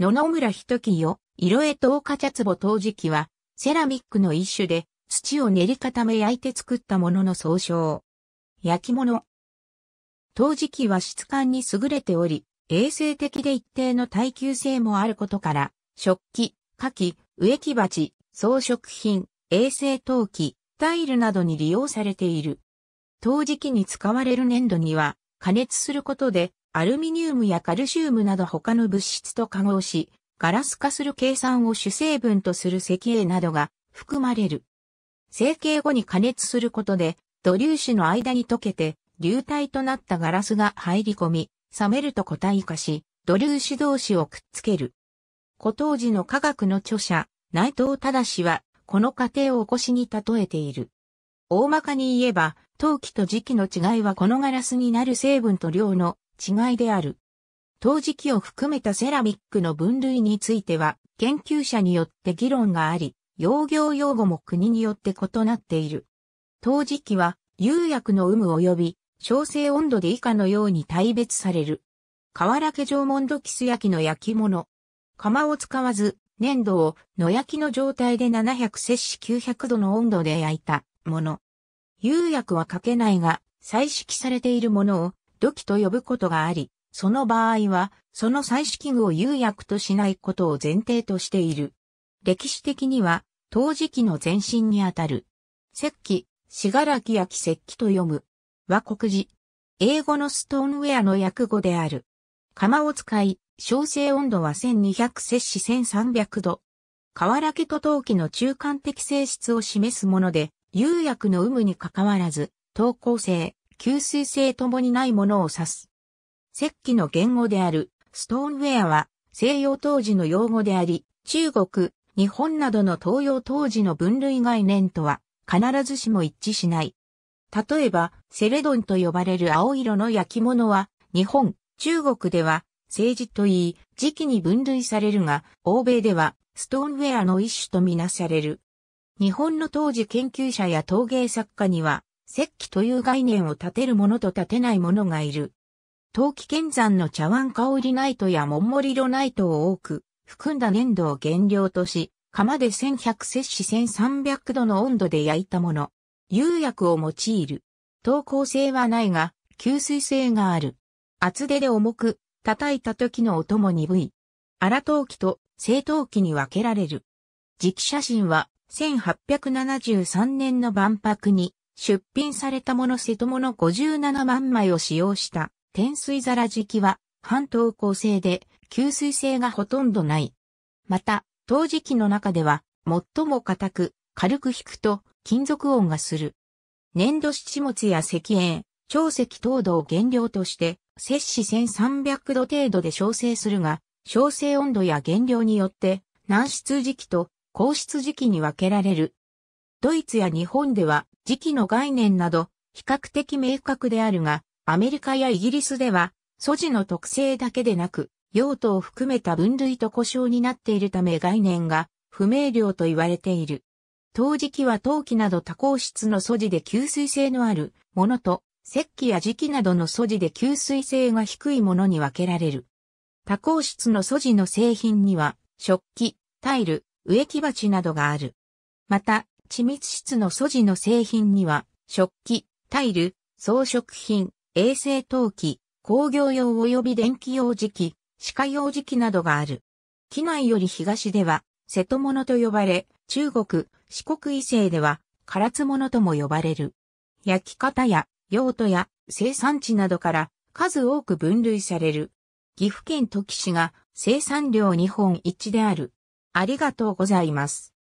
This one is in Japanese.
野々村人清よ、色絵灯花茶壺陶磁器は、セラミックの一種で、土を練り固め焼いて作ったものの総称。焼き物。陶磁器は質感に優れており、衛生的で一定の耐久性もあることから、食器、火器、植木鉢、装飾品、衛生陶器、タイルなどに利用されている。陶磁器に使われる粘土には、加熱することでアルミニウムやカルシウムなど他の物質と化合し、ガラス化する計算を主成分とする石英などが含まれる。成形後に加熱することで、土粒子の間に溶けて、流体となったガラスが入り込み、冷めると固体化し、土粒子同士をくっつける。古当時の科学の著者、内藤忠は、この過程を起こしに例えている。大まかに言えば、陶器と磁器の違いはこのガラスになる成分と量の違いである。陶磁器を含めたセラミックの分類については、研究者によって議論があり、用業用語も国によって異なっている。陶磁器は、釉薬の有無及び、調整温度で以下のように大別される。瓦家縄文土キス焼きの焼き物。釜を使わず、粘土を野焼きの状態で700摂氏900度の温度で焼いたもの。釉薬はかけないが、採色されているものを土器と呼ぶことがあり、その場合は、その採取器具を釉薬としないことを前提としている。歴史的には、陶磁器の前身にあたる。石器、死柄木焼石器と読む。和国字。英語のストーンウェアの訳語である。釜を使い、焼成温度は1200摂氏1300度。瓦家と陶器の中間的性質を示すもので、釉薬の有無に関わらず、陶工性、吸水性ともにないものを指す。石器の言語であるストーンウェアは西洋当時の用語であり、中国、日本などの東洋当時の分類概念とは必ずしも一致しない。例えば、セレドンと呼ばれる青色の焼き物は、日本、中国では、政治といい、時期に分類されるが、欧米では、ストーンウェアの一種とみなされる。日本の当時研究者や陶芸作家には、石器という概念を立てるものと立てないものがいる。陶器剣山の茶碗香りナイトやモンモリロナイトを多く含んだ粘土を原料とし、釜で1100摂氏1300度の温度で焼いたもの。釉薬を用いる。透光性はないが、吸水性がある。厚手で重く、叩いた時の音も鈍い。荒陶器と正陶器に分けられる。磁気写真は1873年の万博に出品されたもの瀬戸物57万枚を使用した天水皿器は半透光性で吸水性がほとんどない。また、陶磁器の中では最も硬く軽く引くと金属音がする。粘土七物や石英、長石糖度を原料として摂氏1300度程度で焼成するが、焼成温度や原料によって軟質磁器と硬質磁器に分けられる。ドイツや日本では時期の概念など、比較的明確であるが、アメリカやイギリスでは、素地の特性だけでなく、用途を含めた分類と故障になっているため概念が不明瞭と言われている。陶磁器は陶器など多孔質の素地で吸水性のあるものと、石器や磁器などの素地で吸水性が低いものに分けられる。多孔質の素地の製品には、食器、タイル、植木鉢などがある。また、緻密質の素地の製品には、食器、タイル、装飾品、衛生陶器、工業用及び電気用磁器、歯科用磁器などがある。機内より東では、瀬戸物と呼ばれ、中国、四国以西では、唐津物とも呼ばれる。焼き方や用途や生産地などから数多く分類される。岐阜県土岐市が生産量日本一である。ありがとうございます。